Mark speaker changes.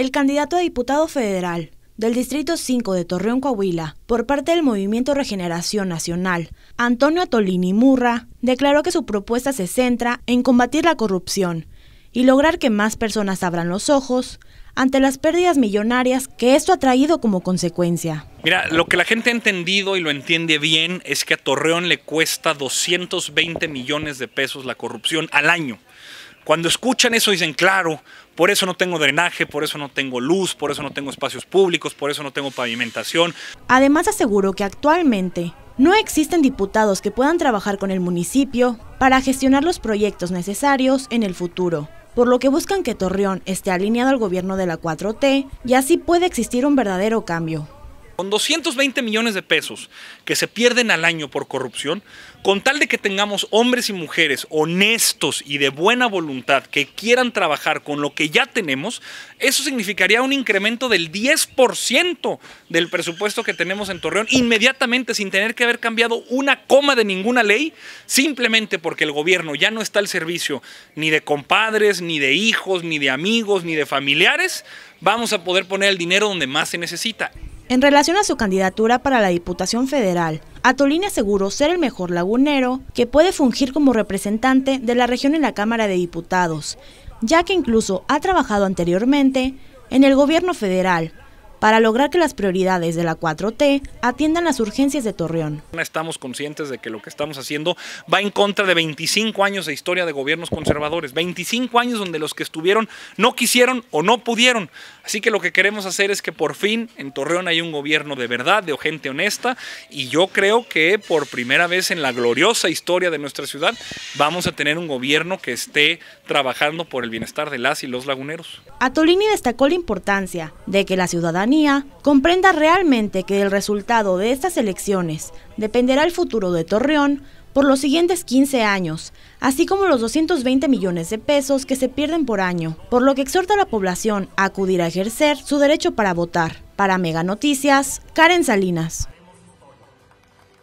Speaker 1: El candidato a diputado federal del Distrito 5 de Torreón, Coahuila, por parte del Movimiento Regeneración Nacional, Antonio Atolini Murra, declaró que su propuesta se centra en combatir la corrupción y lograr que más personas abran los ojos ante las pérdidas millonarias que esto ha traído como consecuencia.
Speaker 2: Mira, lo que la gente ha entendido y lo entiende bien es que a Torreón le cuesta 220 millones de pesos la corrupción al año. Cuando escuchan eso dicen, claro, por eso no tengo drenaje, por eso no tengo luz, por eso no tengo espacios públicos, por eso no tengo pavimentación.
Speaker 1: Además aseguro que actualmente no existen diputados que puedan trabajar con el municipio para gestionar los proyectos necesarios en el futuro por lo que buscan que Torreón esté alineado al gobierno de la 4T y así puede existir un verdadero cambio.
Speaker 2: Con 220 millones de pesos que se pierden al año por corrupción, con tal de que tengamos hombres y mujeres honestos y de buena voluntad que quieran trabajar con lo que ya tenemos, eso significaría un incremento del 10% del presupuesto que tenemos en Torreón inmediatamente sin tener que haber cambiado una coma de ninguna ley, simplemente porque el gobierno ya no está al servicio ni de compadres, ni de hijos, ni de amigos, ni de familiares, vamos a poder poner el dinero donde más se necesita.
Speaker 1: En relación a su candidatura para la Diputación Federal, Atolini aseguró ser el mejor lagunero que puede fungir como representante de la región en la Cámara de Diputados, ya que incluso ha trabajado anteriormente en el gobierno federal para lograr que las prioridades de la 4T atiendan las urgencias de Torreón.
Speaker 2: Estamos conscientes de que lo que estamos haciendo va en contra de 25 años de historia de gobiernos conservadores, 25 años donde los que estuvieron no quisieron o no pudieron. Así que lo que queremos hacer es que por fin en Torreón hay un gobierno de verdad, de gente honesta, y yo creo que por primera vez en la gloriosa historia de nuestra ciudad vamos a tener un gobierno que esté trabajando por el bienestar de las y los laguneros.
Speaker 1: Atolini destacó la importancia de que la ciudadanía comprenda realmente que el resultado de estas elecciones dependerá el futuro de Torreón por los siguientes 15 años, así como los 220 millones de pesos que se pierden por año, por lo que exhorta a la población a acudir a ejercer su derecho para votar. Para Mega Noticias, Karen Salinas.